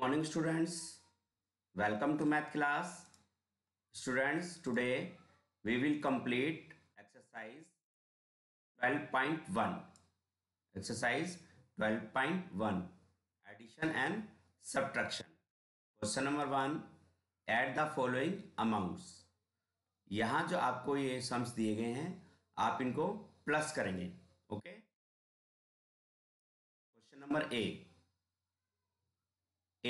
morning students welcome to math class students today we will complete exercise 12.1 exercise 12.1 addition and subtraction question number one add the following amounts यहाँ जो आपको ये sums दिए गए हैं आप इनको प्लस करेंगे okay question number A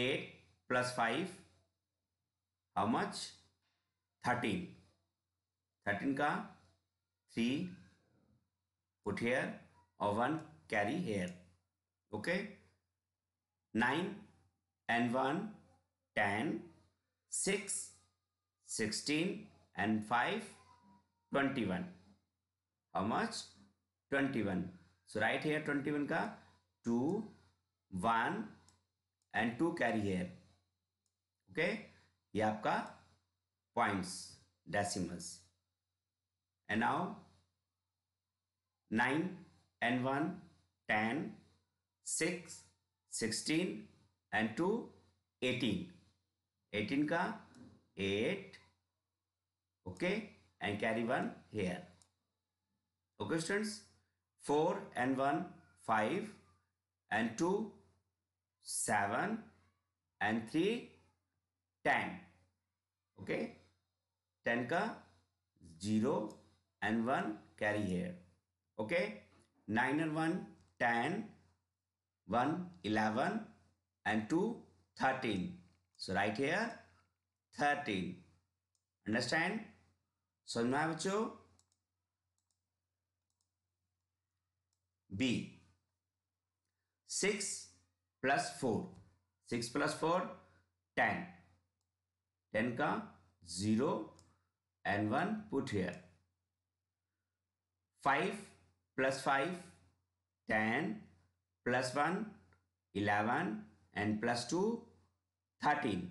eight plus five how much thirteen thirteen का थ्री पुट हेयर और one carry here okay nine and one ten six sixteen and five twenty one how much twenty one so write here twenty one का two one and two carry है okay ये आपका points decimals and now nine and one ten six sixteen and two eighteen eighteen का eight okay and carry one here okay students four and one five and two seven and three ten okay ten ka zero and one carry here okay nine and one ten one eleven and two thirteen so right here thirteen understand समझ में आया बच्चों B six plus four six plus four ten ten का zero and one put here five plus five ten plus one eleven and plus two thirteen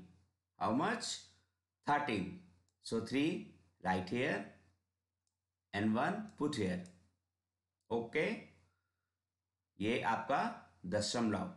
how much thirteen so three right here and one put here okay ये आपका दशमलव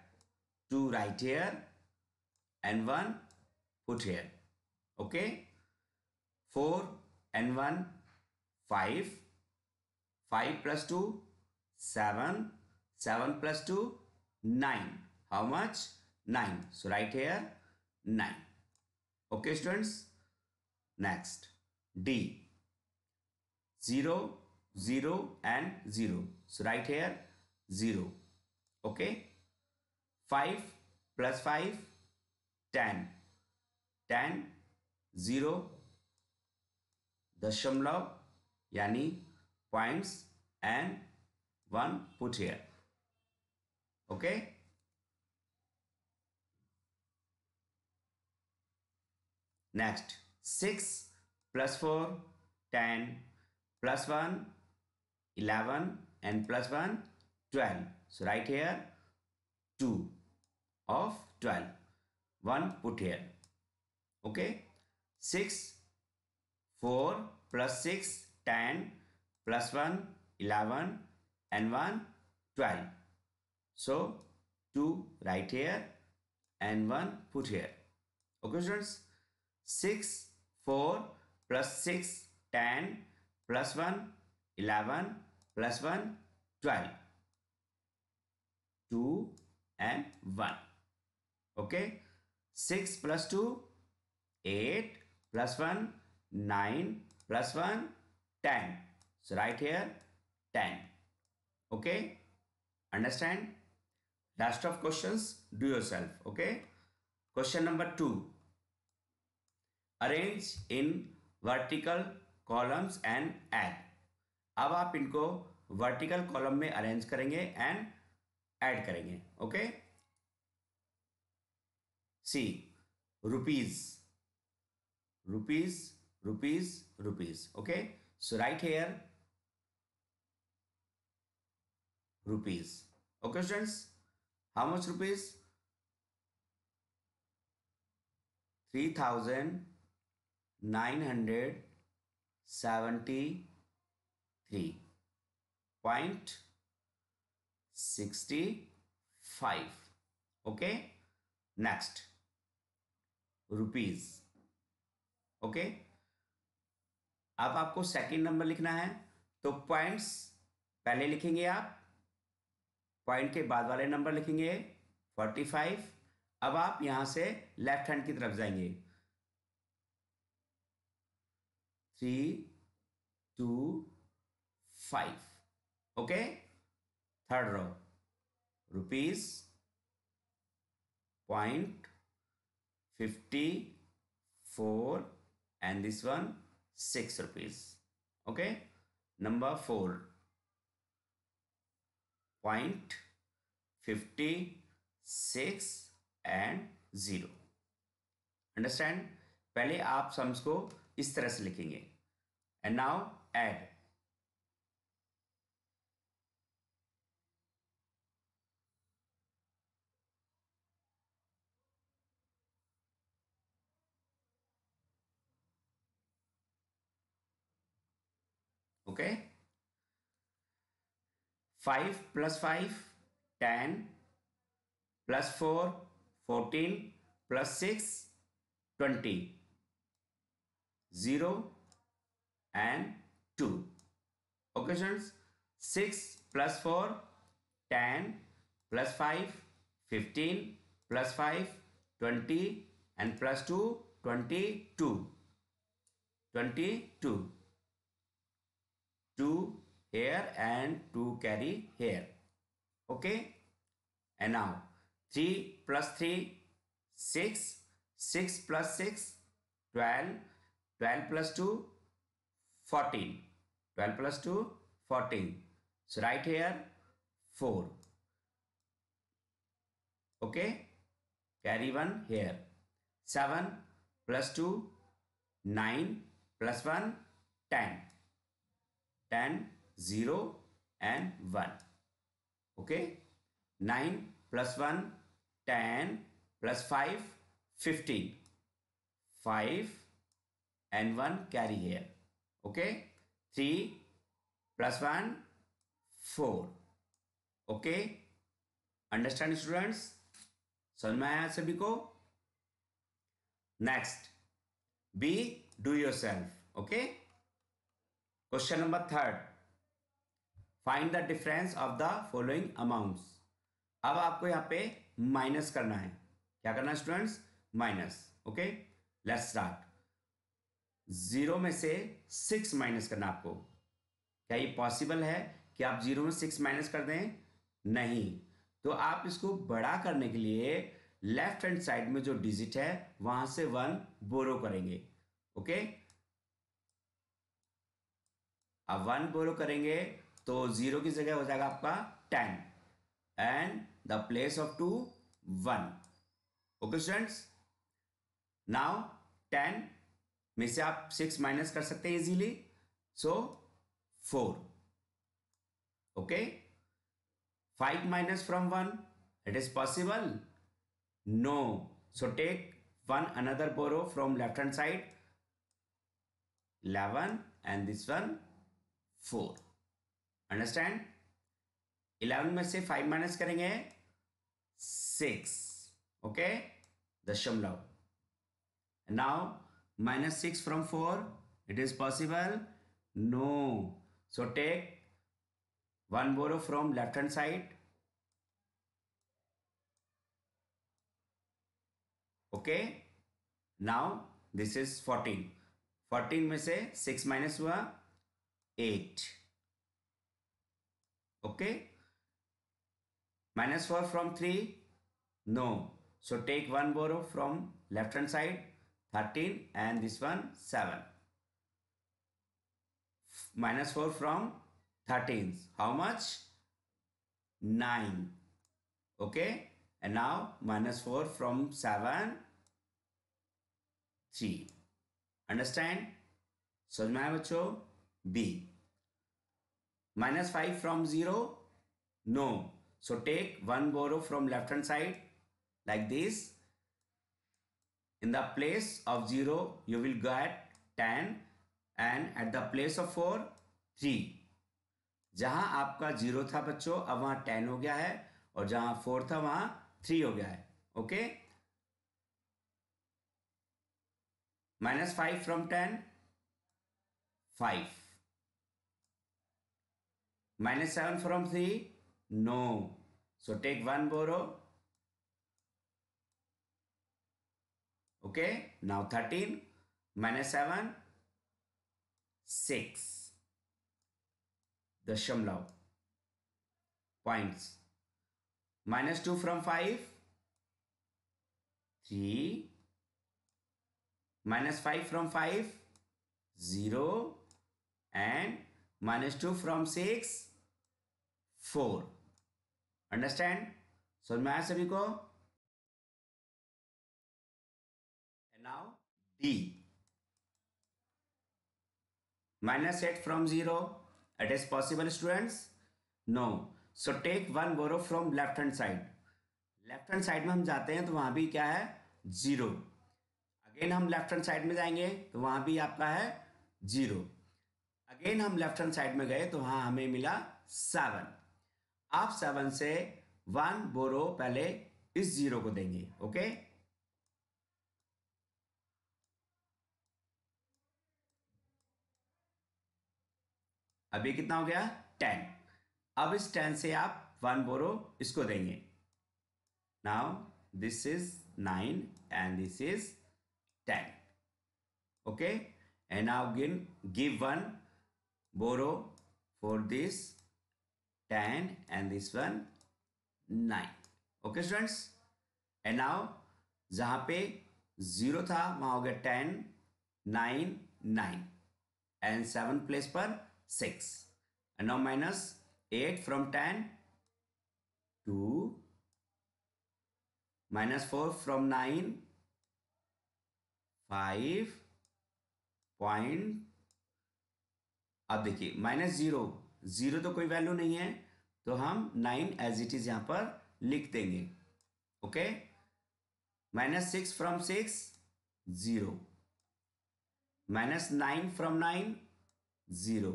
two right here and one put here okay 4 and 1 5 5 plus 2 7 7 plus 2 9 how much 9 so right here 9 okay students next d 0 0 and 0 so right here 0 okay 5 plus 5 10 10 0 dashamlav yani points and 1 put here okay next 6 plus 4 10 plus 1 11 and plus 1 12 so right here 2 of 12. 1 put here. Okay. 6, 4 plus 6, 10 plus 1, 11 and 1, 12. So 2 right here and 1 put here. Okay students. 6, 4 plus 6, 10 plus 1, 11 plus 1, 12. 2 and 1. okay 6 plus 2 8 plus 1 9 plus 1 10 so right here 10 okay understand last of questions do yourself okay question number 2 arrange in vertical columns and add अब आप इनको vertical column में arrange करेंगे and add करेंगे okay okay? See, rupees, rupees, rupees, rupees. Okay. So right here, rupees. Okay, students. How much rupees? 3973 point 65 okay next rupees okay अब आपको second number लिखना है तो पॉइंट्स पहले लिखेंगे आप पॉइंट के बाद वाले नंबर लिखेंगे फोर्टी फाइव अब आप यहां से लेफ्ट हैंड की तरफ जाएंगे three two five okay third row rupees point and and this one rupees rupees okay number point point six and zero understand पहले आप सम्स को इस तरह से लिखेंगे and now add okay 5 plus 5 10 plus 4 14 plus 6 20 0 and 2 occasions 6 plus 4 10 plus 5 15 plus 5 20 and plus 2 22 22 to here and 2 carry here. Okay. And now 3 plus 3, 6. 6 plus 6, 12. 12 plus 2, 14. 12 plus 2, 14. So right here 4. Okay. Carry 1 here. 7 plus 2, 9 plus 1, 10. 10, 0 and 1. Okay. 9 plus 1, 10 plus 5, 15. 5 and 1 carry here. Okay. 3 plus 1, 4. Okay. Understand students? समझ में आया सभी को next B question number third find the difference of the following amounts अब आपको यहाँ पे minus करना है क्या करना students minus okay let's start zero में से सिक्स माइनस करना आपको क्या ये पॉसिबल है कि आप जीरो में सिक्स माइनस कर दें नहीं तो आप इसको बड़ा करने के लिए लेफ्ट हैंड साइड में जो डिजिट है वहां से वन बोरो करेंगे ओके okay? अब वन बोलो करेंगे तो जीरो की जगह हो जाएगा आपका ten and the place of two one okay students now ten में से आप सिक्स माइनस कर सकते हैं easily so four okay five minus from one it is possible no so take one another borrow from left hand side eleven and this one four understand eleven में से five minus करेंगे six okay दशमलव now minus six from four it is possible no so take one borrow from left hand side okay now this is fourteen fourteen में से six minus हुआ 8 okay minus 4 from 3 no so take one borrow from left hand side 13 and this one 7 F minus 4 from 13 how much 9 okay and now minus 4 from 7 3 understand समझ में आया बच्चों B. Minus 5 from 0? No. So take 1 borrow from left hand side like this. In the place of 0 you will get 10 and at the place of 4 3. जहां आपका zero था बच्चों अब वहां टेन हो गया है और जहां फोर था वहां थ्री हो गया है okay minus five from ten five Minus 7 from 3? No. So take 1 borrow. Okay. Now 13 minus 7, 6. The Shamlau. Points. Minus 2 from 5, 3. Minus 5 from 5, 0. And minus 2 from 6, four understand समझ में आया सभी को now D minus eight from zero it is possible students no so take one borrow from left hand side left hand side में हम जाते हैं तो वहां भी क्या है जीरो अगेन हम लेफ्ट हैंड साइड में जाएंगे तो वहां भी आपका है जीरो अगेन हम लेफ्ट हैंड साइड में गए तो वहाँ हमें मिला सेवन आप सेवन से वन बोरो पहले इस जीरो को देंगे ओके अभी कितना हो गया टेन अब इस टेन से आप वन बोरो इसको देंगे now this is nine and this is ten okay and now गिन give one borrow for this ten and this one nine okay students and now जहां पे जीरो था वहां हो गया ten nine nine and seven place पर six and now minus eight from ten two minus four from nine five point अब देखिए minus zero zero तो कोई वैल्यू नहीं है तो हम नाइन एज इट इज़ यहां पर लिख देंगे okay minus six from six zero minus nine from nine zero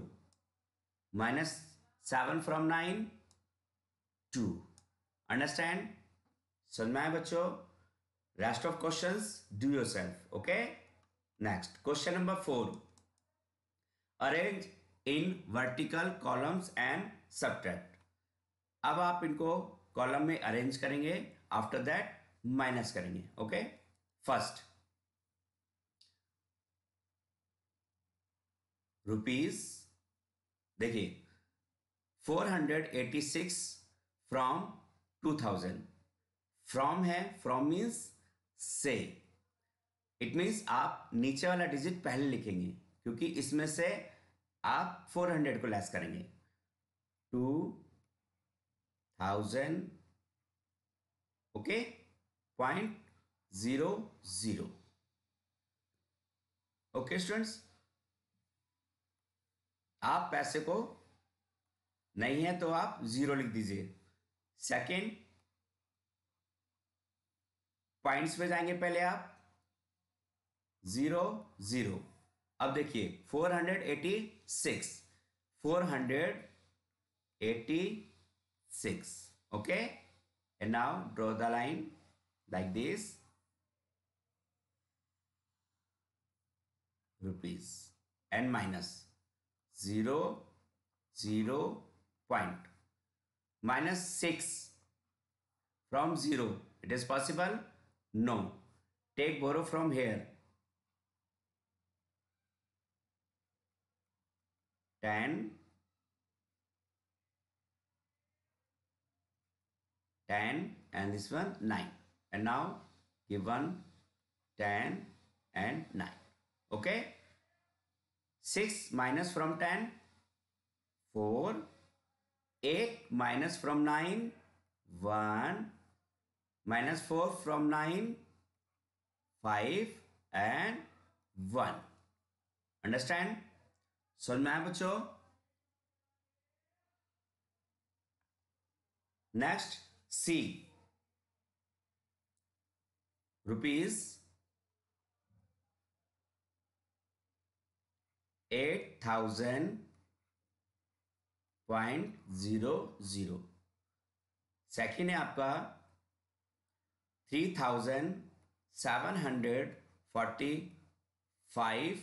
minus seven from nine two understand समझ में आए बच्चों rest of questions do yourself okay next question number four arrange in vertical columns and subtract अब आप इनको column में arrange करेंगे after that minus करेंगे ओके फर्स्ट रुपीज देखिए 486 फ्रॉम 2000 फ्रॉम है फ्रॉम मींस से इट मीन्स आप नीचे वाला डिजिट पहले लिखेंगे क्योंकि इसमें से आप 400 को लेस करेंगे two thousand okay point zero zero okay students आप पैसे को नहीं है तो आप जीरो लिख दीजिए सेकंड पॉइंट्स पे जाएंगे पहले आप जीरो जीरो अब देखिए 486 486 okay and now draw the line like this rupees and minus 0 0 point minus 6 from 0 it is possible no take borrow from here tan tan and this one 9 and now given 10 and 9 okay 6 minus from 10 4 8 minus from 9 1 minus 4 from 9 5 and 1 understand समझ में बच्चों next C rupees eight thousand point zero zero second है आपका three thousand seven hundred forty five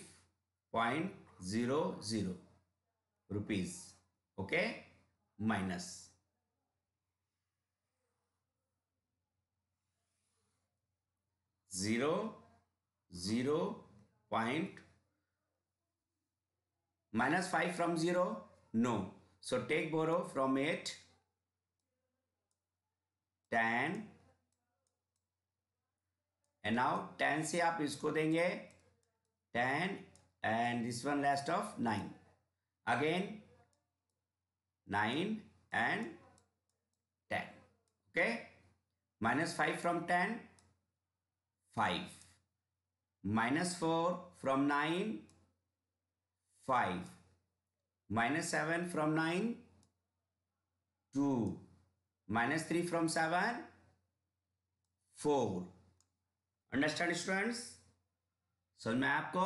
point zero zero rupees okay minus zero zero point minus five from zero no so take borrow from eight ten and now ten से आप इसको देंगे ten and this one last of 9 again 9 and 10 okay minus 5 from 10 5 minus 4 from 9 5 minus 7 from 9 2 minus 3 from 7 4 understand students so में आपको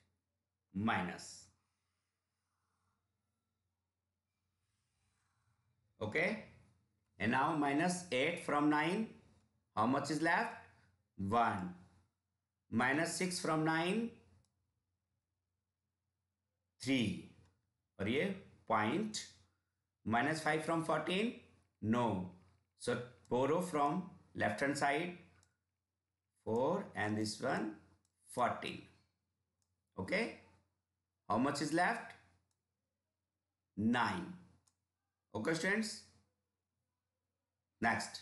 minus okay and now minus 8 from 9 how much is left 1 minus 6 from 9 3 or a point minus 5 from 14 no so borrow from left hand side 4 and this one 14 okay how much is left? 9. Okay students? Next.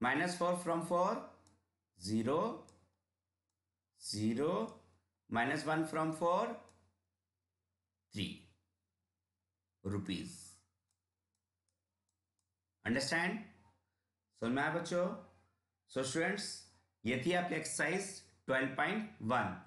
Minus 4 from 4. 0. 0. Minus 1 from 4. 3 rupees. Understand? So, my बच्चों, so students, ये थी आपकी 12.1.